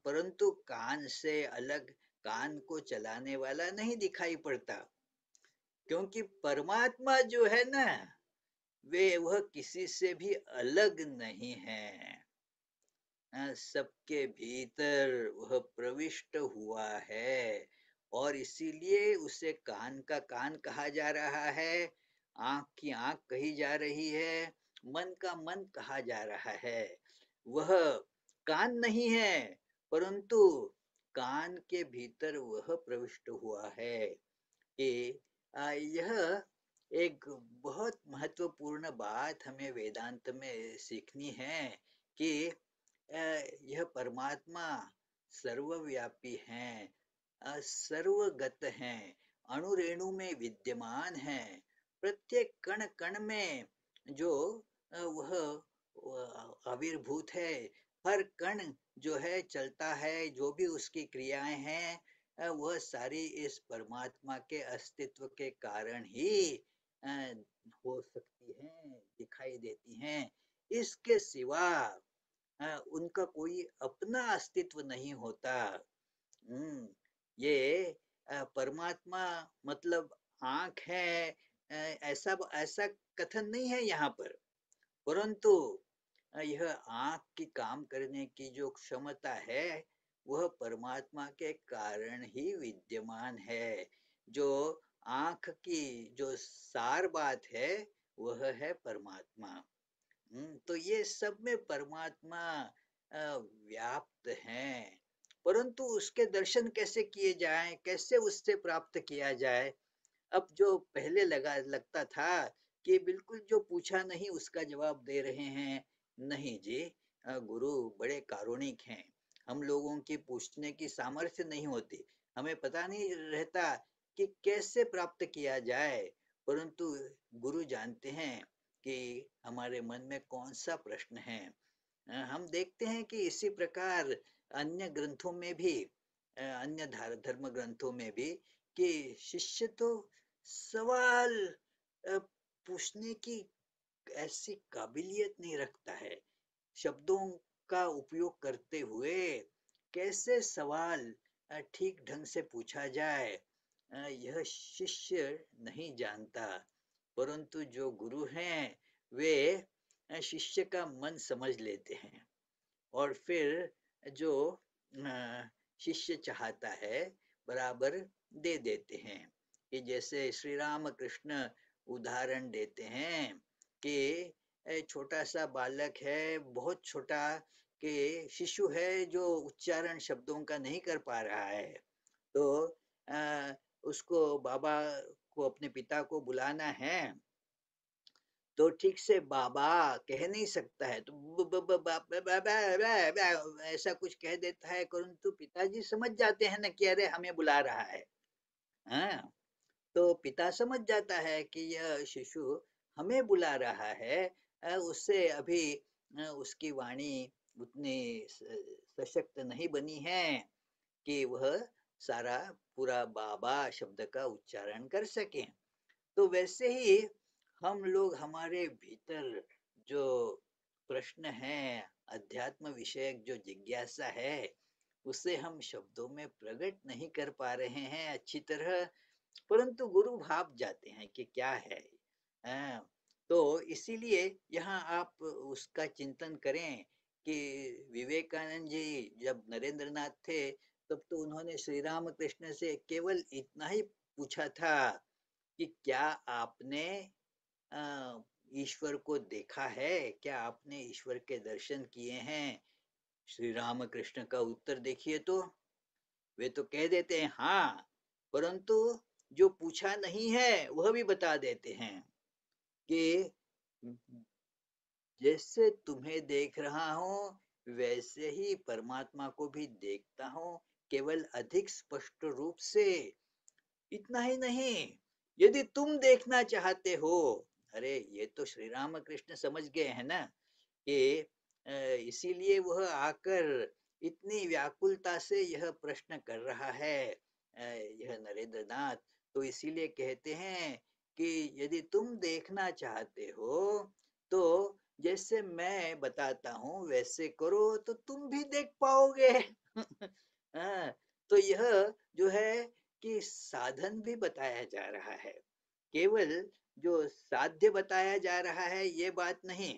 परंतु कान से अलग कान को चलाने वाला नहीं दिखाई पड़ता क्योंकि परमात्मा जो है ना वे वह किसी से भी अलग नहीं है हाँ, सबके भीतर वह प्रविष्ट हुआ है और इसीलिए उसे कान का कान कहा जा रहा है आंख की आंख कही जा रही है मन का मन कहा जा रहा है वह कान नहीं है परंतु कान के भीतर वह प्रविष्ट हुआ है कि यह एक बहुत महत्वपूर्ण बात हमें वेदांत में सीखनी है कि यह परमात्मा सर्वव्यापी हैं सर्वगत हैं अणुरेणु में विद्यमान हैं प्रत्येक कण कण में जो वह आविर्भूत है हर कण जो है चलता है जो भी उसकी क्रियाएं हैं वह सारी इस परमात्मा के अस्तित्व के कारण ही हो सकती हैं दिखाई देती हैं इसके सिवा उनका कोई अपना अस्तित्व नहीं होता हम्म, ये परमात्मा मतलब आंख है ऐसा ऐसा कथन नहीं है यहाँ पर परंतु यह आंख की काम करने की जो क्षमता है वह परमात्मा के कारण ही विद्यमान है जो आंख की जो सार बात है वह है परमात्मा तो ये सब में परमात्मा व्याप्त है परंतु उसके दर्शन कैसे किए जाए कैसे उससे प्राप्त किया जाए अब जो पहले लगा लगता था कि बिल्कुल जो पूछा नहीं उसका जवाब दे रहे हैं नहीं जी गुरु बड़े कारुणिक हैं हम लोगों की पूछने की सामर्थ्य नहीं होती हमें पता नहीं रहता कि कैसे प्राप्त किया जाए परंतु गुरु जानते हैं कि हमारे मन में कौन सा प्रश्न है हम देखते हैं कि इसी प्रकार अन्य ग्रंथों में भी अन्य धर्म ग्रंथों में भी कि शिष्य तो सवाल पूछने की ऐसी काबिलियत नहीं रखता है शब्दों का उपयोग करते हुए कैसे सवाल ठीक ढंग से पूछा जाए यह शिष्य नहीं जानता परंतु जो गुरु हैं वे शिष्य का मन समझ लेते हैं और फिर जो शिष्य चाहता है बराबर दे देते हैं कि जैसे श्री राम कृष्ण उदाहरण देते हैं के छोटा सा बालक है बहुत छोटा के शिशु है जो उच्चारण शब्दों का नहीं कर पा रहा है तो आ, उसको बाबा को अपने पिता को बुलाना है तो ठीक से बाबा कह नहीं सकता है तो ऐसा कुछ कह देता है परंतु पिताजी समझ जाते हैं ना कि अरे हमें बुला रहा है हाँ तो पिता समझ जाता है कि यह शिशु हमें बुला रहा है उससे अभी उसकी वाणी उतनी सशक्त नहीं बनी है कि वह सारा पूरा बाबा शब्द का उच्चारण कर सके तो वैसे ही हम लोग हमारे भीतर जो प्रश्न है अध्यात्म विषयक जो जिज्ञासा है उसे हम शब्दों में प्रकट नहीं कर पा रहे हैं अच्छी तरह परंतु गुरु भाप जाते हैं कि क्या है हाँ, तो इसीलिए यहाँ आप उसका चिंतन करें कि विवेकानंद जी जब नरेंद्र नाथ थे तब तो उन्होंने श्री राम कृष्ण से केवल इतना ही पूछा था कि क्या आपने ईश्वर को देखा है क्या आपने ईश्वर के दर्शन किए हैं श्री राम कृष्ण का उत्तर देखिए तो वे तो कह देते हैं हाँ परंतु जो पूछा नहीं है वह भी बता देते हैं कि जैसे तुम्हें देख रहा हूं वैसे ही परमात्मा को भी देखता हूं केवल अधिक स्पष्ट रूप से इतना ही नहीं यदि तुम देखना चाहते हो अरे ये तो श्री राम कृष्ण समझ गए हैं ना कि इसीलिए वह आकर इतनी व्याकुलता से यह प्रश्न कर रहा है यह नरेंद्र नाथ तो इसीलिए कहते हैं कि यदि तुम देखना चाहते हो तो जैसे मैं बताता हूँ वैसे करो तो तुम भी देख पाओगे हाँ, तो यह जो है कि साधन भी बताया जा रहा है केवल जो साध्य बताया जा रहा है ये बात नहीं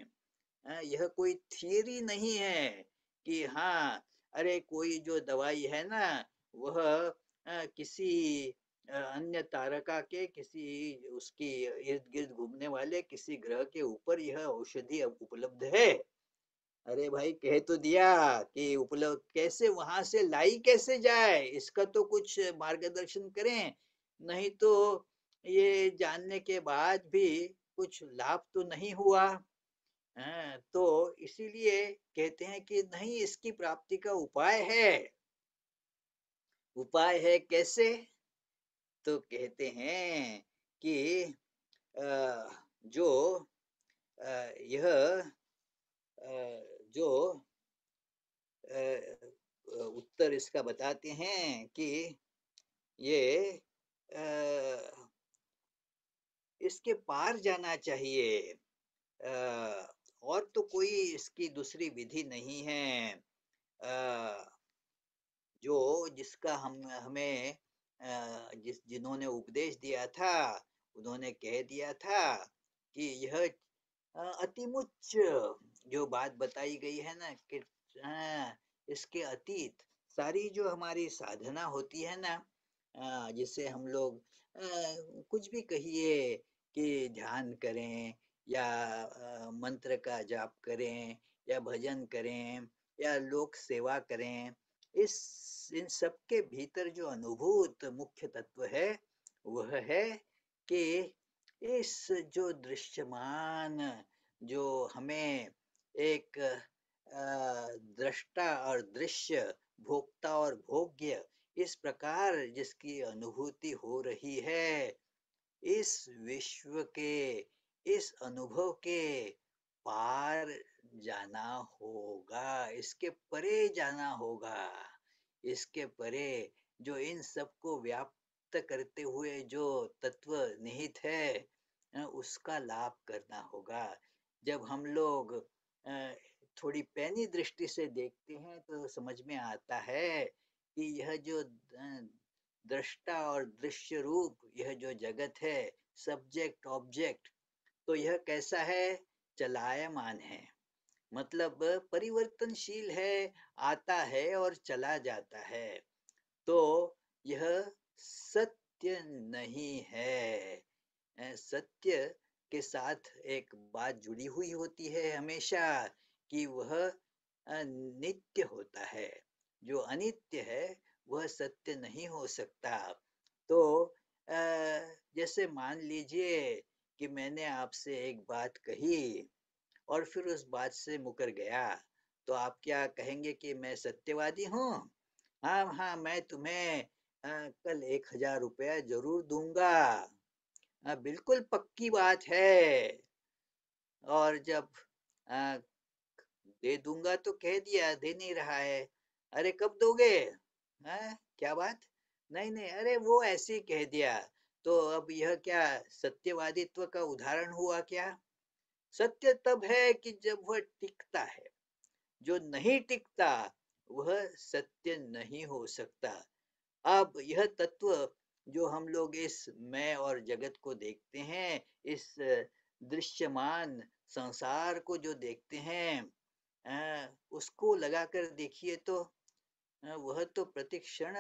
हाँ, यह कोई थियरी नहीं है कि हाँ अरे कोई जो दवाई है ना वह हाँ, किसी अन्य तारका के किसी उसकी इर्द गिर्द घूमने वाले किसी ग्रह के ऊपर यह औषधि उपलब्ध है अरे भाई कह तो दिया कि उपलब्ध कैसे वहां से लाई कैसे जाए इसका तो कुछ मार्गदर्शन करें नहीं तो ये जानने के बाद भी कुछ लाभ तो नहीं हुआ तो इसीलिए कहते हैं कि नहीं इसकी प्राप्ति का उपाय है उपाय है कैसे तो कहते हैं कि जो यह जो उत्तर इसका बताते हैं कि ये इसके पार जाना चाहिए और तो कोई इसकी दूसरी विधि नहीं है जो जिसका हम हमें जिस जिन्होंने उपदेश दिया था उन्होंने कह दिया था कि यह अतिमुच जो बात बताई गई है ना कि इसके अतीत सारी जो हमारी साधना होती है ना जिससे हम लोग कुछ भी कहिए कि ध्यान करें या मंत्र का जाप करें या भजन करें या लोक सेवा करें इस इन सब के भीतर जो अनुभूत मुख्य तत्व है वह है कि इस जो दृश्यमान जो हमें एक दृष्टा और दृश्य भोक्ता और भोग्य इस प्रकार जिसकी अनुभूति हो रही है इस विश्व के इस अनुभव के पार जाना होगा इसके परे जाना होगा इसके परे जो इन सबको व्याप्त करते हुए जो तत्व निहित है उसका लाभ करना होगा जब हम लोग थोड़ी पैनी दृष्टि से देखते हैं तो समझ में आता है कि यह जो दृष्टा और दृश्य रूप यह जो जगत है सब्जेक्ट ऑब्जेक्ट तो यह कैसा है चलायमान है मतलब परिवर्तनशील है आता है और चला जाता है तो यह सत्य नहीं है सत्य के साथ एक बात जुड़ी हुई होती है हमेशा कि वह नित्य होता है जो अनित्य है वह सत्य नहीं हो सकता तो जैसे मान लीजिए कि मैंने आपसे एक बात कही और फिर उस बात से मुकर गया तो आप क्या कहेंगे कि मैं सत्यवादी हूँ हाँ हाँ मैं तुम्हें आ, कल एक हजार रुपया जरूर दूंगा आ, बिल्कुल पक्की बात है और जब आ, दे दूंगा तो कह दिया दे नहीं रहा है अरे कब दोगे आ, क्या बात नहीं नहीं अरे वो ऐसे ही कह दिया तो अब यह क्या सत्यवादित्व का उदाहरण हुआ क्या सत्य तब है कि जब वह टिकता है जो नहीं टिकता वह सत्य नहीं हो सकता अब यह तत्व जो हम लोग इस मैं और जगत को देखते हैं इस दृश्यमान संसार को जो देखते हैं उसको लगाकर देखिए तो वह तो प्रतिक्षण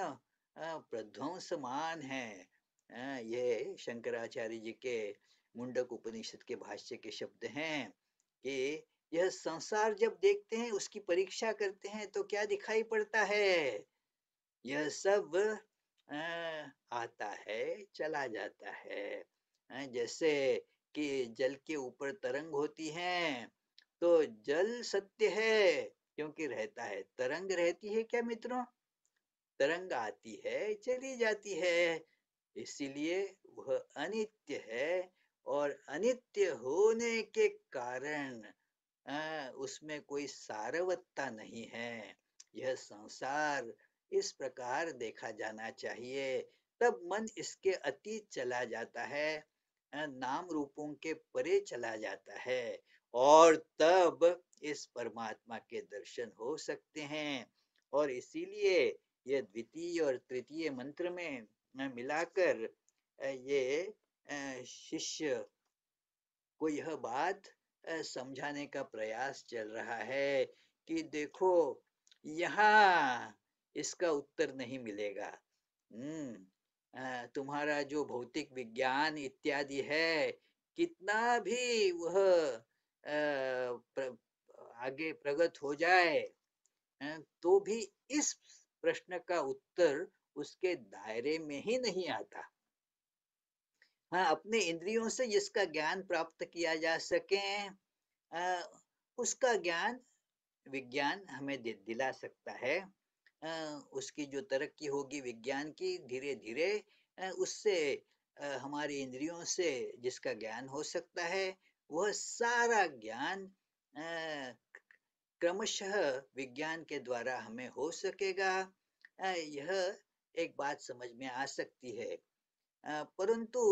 प्रध्वंसमान है ये शंकराचार्य जी के मुंडक उपनिषद के भाष्य के शब्द हैं कि यह संसार जब देखते हैं उसकी परीक्षा करते हैं तो क्या दिखाई पड़ता है यह सब आता है चला जाता है जैसे कि जल के ऊपर तरंग होती है तो जल सत्य है क्योंकि रहता है तरंग रहती है क्या मित्रों तरंग आती है चली जाती है इसीलिए वह अनित्य है और अनित्य होने के कारण आ, उसमें कोई सारवत्ता नहीं है यह संसार इस प्रकार देखा जाना चाहिए तब मन इसके अतीत चला जाता है नाम रूपों के परे चला जाता है और तब इस परमात्मा के दर्शन हो सकते हैं और इसीलिए यह द्वितीय और तृतीय मंत्र में मिलाकर ये शिष्य को यह बात समझाने का प्रयास चल रहा है कि देखो यहाँ इसका उत्तर नहीं मिलेगा हम्म तुम्हारा जो भौतिक विज्ञान इत्यादि है कितना भी वह आगे प्रगत हो जाए तो भी इस प्रश्न का उत्तर उसके दायरे में ही नहीं आता हाँ अपने इंद्रियों से जिसका ज्ञान प्राप्त किया जा सके उसका ज्ञान विज्ञान हमें दिला सकता है उसकी जो तरक्की होगी विज्ञान की धीरे धीरे उससे हमारी इंद्रियों से जिसका ज्ञान हो सकता है वह सारा ज्ञान क्रमशः विज्ञान के द्वारा हमें हो सकेगा यह एक बात समझ में आ सकती है परंतु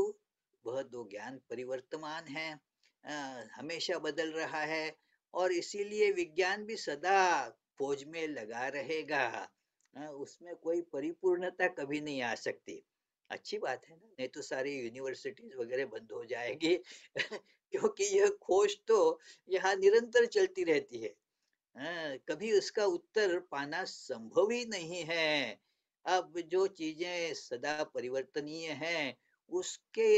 वह दो ज्ञान परिवर्तमान है आ, हमेशा बदल रहा है और इसीलिए विज्ञान भी सदा खोज में लगा रहेगा आ, उसमें कोई परिपूर्णता कभी नहीं आ सकती अच्छी बात है ना नहीं तो सारी यूनिवर्सिटीज वगैरह बंद हो जाएगी क्योंकि यह खोज तो यहाँ निरंतर चलती रहती है आ, कभी उसका उत्तर पाना संभव ही नहीं है अब जो चीजें सदा परिवर्तनीय हैं उसके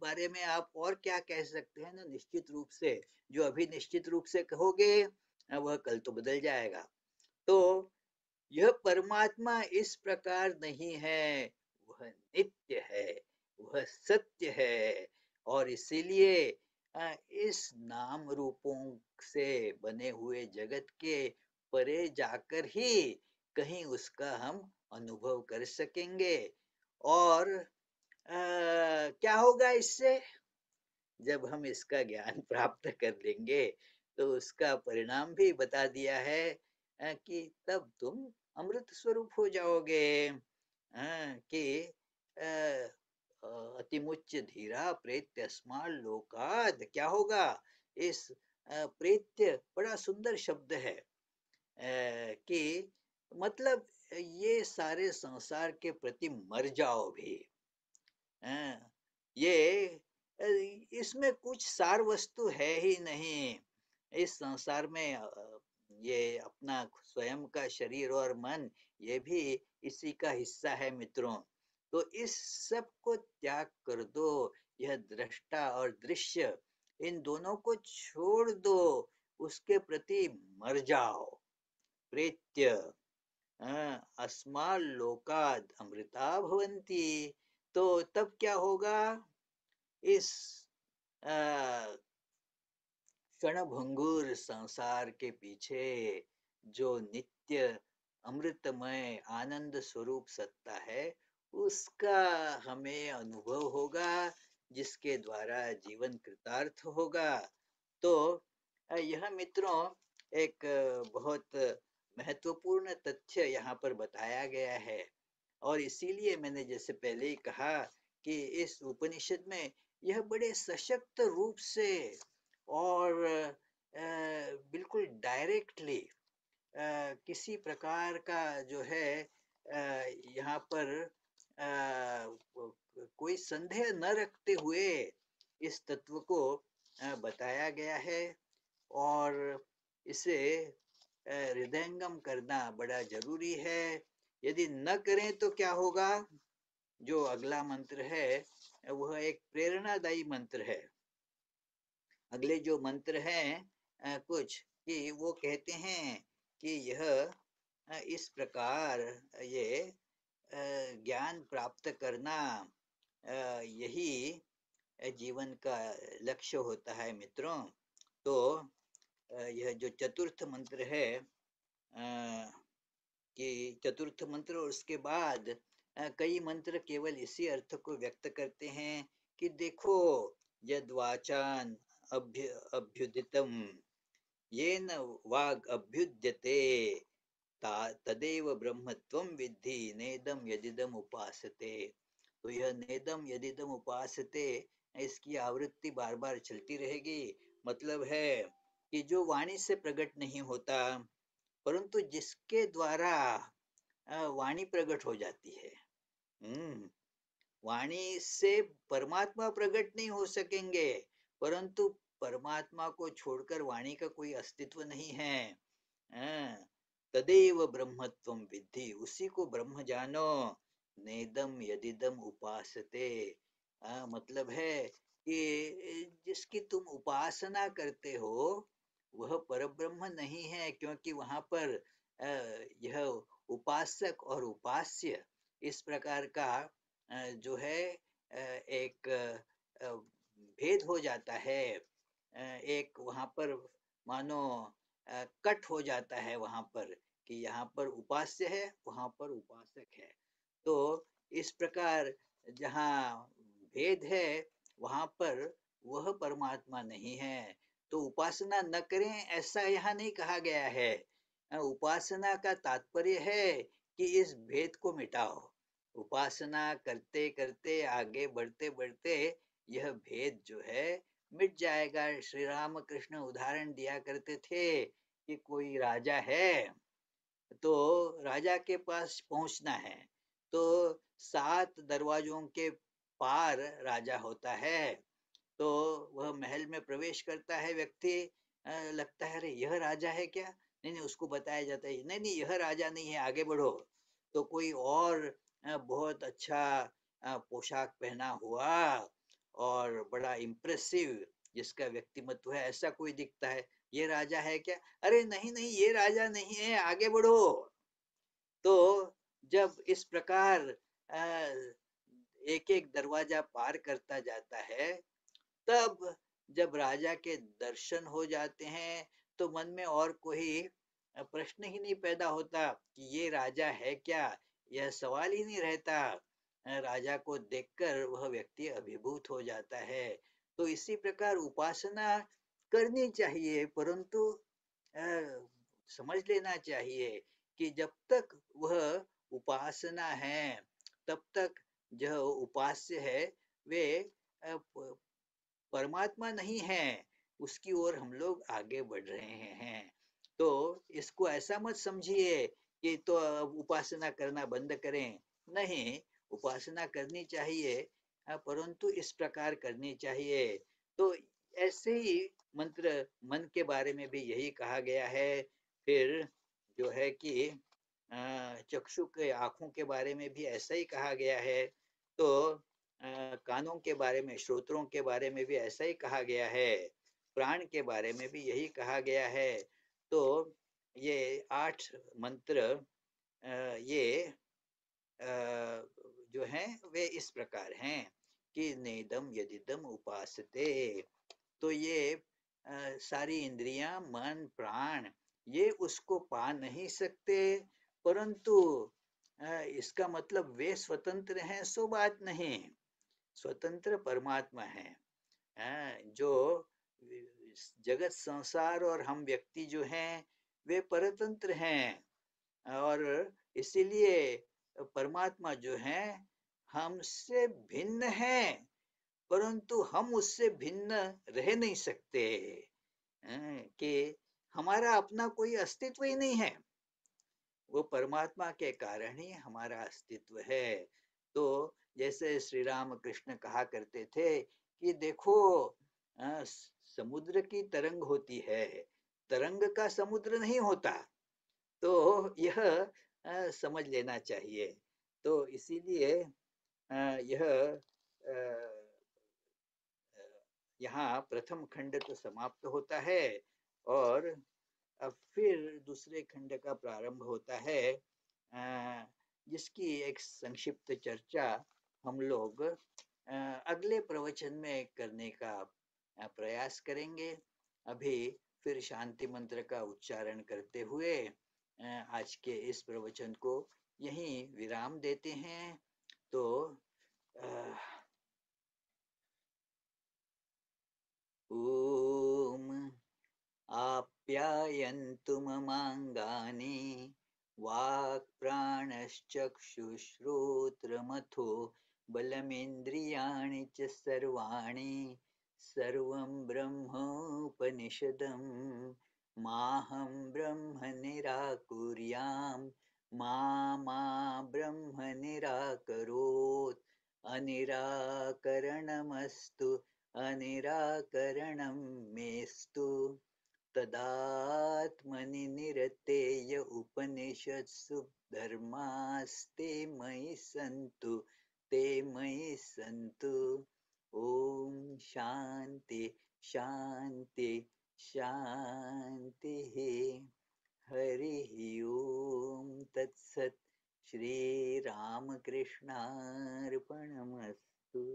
बारे में आप और क्या कह सकते हैं ना निश्चित रूप से जो अभी निश्चित रूप से कहोगे वह कल तो बदल जाएगा तो यह परमात्मा इस प्रकार नहीं है वह नित्य है वह सत्य है और इसीलिए इस नाम रूपों से बने हुए जगत के परे जाकर ही कहीं उसका हम अनुभव कर सकेंगे और क्या होगा इससे जब हम इसका ज्ञान प्राप्त कर लेंगे तो उसका परिणाम भी बता दिया है कि तब तुम अमृत स्वरूप हो जाओगे कि अतिमुच्च धीरा प्रेत्य स्मार लोकाद क्या होगा इस प्रेत्य बड़ा सुंदर शब्द है कि मतलब ये सारे संसार के प्रति मर जाओ भी हाँ, ये इसमें कुछ सार वस्तु है ही नहीं इस संसार में ये अपना स्वयं का शरीर और मन ये भी इसी का हिस्सा है मित्रों तो इस सब को त्याग कर दो यह दृष्टा और दृश्य इन दोनों को छोड़ दो उसके प्रति मर जाओ प्रेत्य हाँ, अस्मा लोकाद अमृता भवंती तो तब क्या होगा इस भंगुर संसार के पीछे जो नित्य अमृतमय आनंद स्वरूप सत्ता है उसका हमें अनुभव होगा जिसके द्वारा जीवन कृतार्थ होगा तो यह मित्रों एक बहुत महत्वपूर्ण तथ्य यहाँ पर बताया गया है और इसीलिए मैंने जैसे पहले ही कहा कि इस उपनिषद में यह बड़े सशक्त रूप से और बिल्कुल डायरेक्टली किसी प्रकार का जो है यहाँ पर कोई संदेह न रखते हुए इस तत्व को बताया गया है और इसे हृदयंगम करना बड़ा जरूरी है यदि न करें तो क्या होगा जो अगला मंत्र है वह एक प्रेरणादायी मंत्र है अगले जो मंत्र है कुछ कि वो कहते हैं कि यह इस प्रकार ये ज्ञान प्राप्त करना यही जीवन का लक्ष्य होता है मित्रों तो यह जो चतुर्थ मंत्र है कि चतुर्थ मंत्र और उसके बाद कई मंत्र केवल इसी अर्थ को व्यक्त करते हैं कि देखो यद्वाचान अभ्य अभ्युदितम ये न वाग अभ्युद्यते तदेव ब्रह्मत्व विद्धि नेदम यदिदम उपासते तो यह नेदम यदिदम उपासते इसकी आवृत्ति बार बार चलती रहेगी मतलब है कि जो वाणी से प्रकट नहीं होता परंतु जिसके द्वारा वाणी प्रकट हो जाती है हम्म वाणी से परमात्मा प्रकट नहीं हो सकेंगे परंतु परमात्मा को छोड़कर वाणी का कोई अस्तित्व नहीं है तदेव ब्रह्मत्व विद्धि उसी को ब्रह्म जानो नेदम यदिदम उपासते आ, मतलब है कि जिसकी तुम उपासना करते हो वह परब्रह्म नहीं है क्योंकि वहां पर यह उपासक और उपास्य इस प्रकार का जो है एक भेद हो जाता है एक वहां पर मानो कट हो जाता है वहां पर कि यहाँ पर उपास्य है वहां पर उपासक है तो इस प्रकार जहाँ भेद है वहां पर वह परमात्मा नहीं है तो उपासना न करें ऐसा यहाँ नहीं कहा गया है हाँ, उपासना का तात्पर्य है कि इस भेद को मिटाओ उपासना करते करते आगे बढ़ते बढ़ते यह भेद जो है मिट जाएगा श्री राम कृष्ण उदाहरण दिया करते थे कि कोई राजा है तो राजा के पास पहुंचना है तो सात दरवाजों के पार राजा होता है तो वह महल में प्रवेश करता है व्यक्ति लगता है अरे यह राजा है क्या नहीं नहीं उसको बताया जाता है नहीं नहीं यह राजा नहीं है आगे बढ़ो तो कोई और बहुत अच्छा पोशाक पहना हुआ और बड़ा इम्प्रेसिव जिसका व्यक्तिमत्व है ऐसा कोई दिखता है ये राजा है क्या अरे नहीं नहीं ये राजा नहीं है आगे बढ़ो तो जब इस प्रकार एक एक दरवाजा पार करता जाता है तब जब राजा के दर्शन हो जाते हैं तो मन में और कोई प्रश्न ही नहीं पैदा होता कि ये राजा है क्या यह सवाल ही नहीं रहता राजा को देखकर वह व्यक्ति अभिभूत हो जाता है तो इसी प्रकार उपासना करनी चाहिए परंतु समझ लेना चाहिए कि जब तक वह उपासना है तब तक जो उपास्य है वे परमात्मा नहीं है उसकी ओर हम लोग आगे बढ़ रहे हैं तो इसको ऐसा मत समझिए कि तो अब उपासना करना बंद करें नहीं उपासना करनी चाहिए हाँ, परंतु इस प्रकार करनी चाहिए तो ऐसे ही मंत्र मन के बारे में भी यही कहा गया है फिर जो है कि हाँ, चक्षु के आंखों के बारे में भी ऐसा ही कहा गया है तो कानों के बारे में श्रोत्रों के बारे में भी ऐसा ही कहा गया है प्राण के बारे में भी यही कहा गया है तो ये आठ मंत्र ये जो है वे इस प्रकार हैं कि नेदम यदिदम उपासते तो ये सारी इंद्रियां मन प्राण ये उसको पा नहीं सकते परंतु इसका मतलब वे स्वतंत्र हैं सो बात नहीं स्वतंत्र परमात्मा है जो जगत संसार और हम व्यक्ति जो हैं वे परतंत्र हैं और इसीलिए परमात्मा जो है हमसे भिन्न है परंतु हम उससे भिन्न रह नहीं सकते कि हमारा अपना कोई अस्तित्व ही नहीं है वो परमात्मा के कारण ही हमारा अस्तित्व है तो जैसे श्री राम कृष्ण कहा करते थे कि देखो आ, समुद्र की तरंग होती है तरंग का समुद्र नहीं होता तो यह आ, समझ लेना चाहिए तो इसीलिए यह यहाँ प्रथम खंड तो समाप्त होता है और अब फिर दूसरे खंड का प्रारंभ होता है जिसकी एक संक्षिप्त चर्चा हम लोग अगले प्रवचन में करने का प्रयास करेंगे अभी फिर शांति मंत्र का उच्चारण करते हुए आज के इस प्रवचन को यहीं विराम देते हैं तो ओम आप्यायन्तु ममाङ्गानि वाक्प्राणश्चक्षुश्रोत्रमथो बलमेन्द्रियाणि च सर्वाणि सर्वं ब्रह्मोपनिषदं माहं ब्रह्म निराकुर्यां मा मा ब्रह्म निराकरोत् अनिराकरणमस्तु अनिराकरणं मेस्तु तदात्मनि निरतेय उपनिषत्सु धर्मास्ते मयि सन्तु ते मयि सन्तु ॐ शान्ति शान्ति शान्तिः हरिः ॐ तत्सत् श्रीरामकृष्णार्पणमस्तु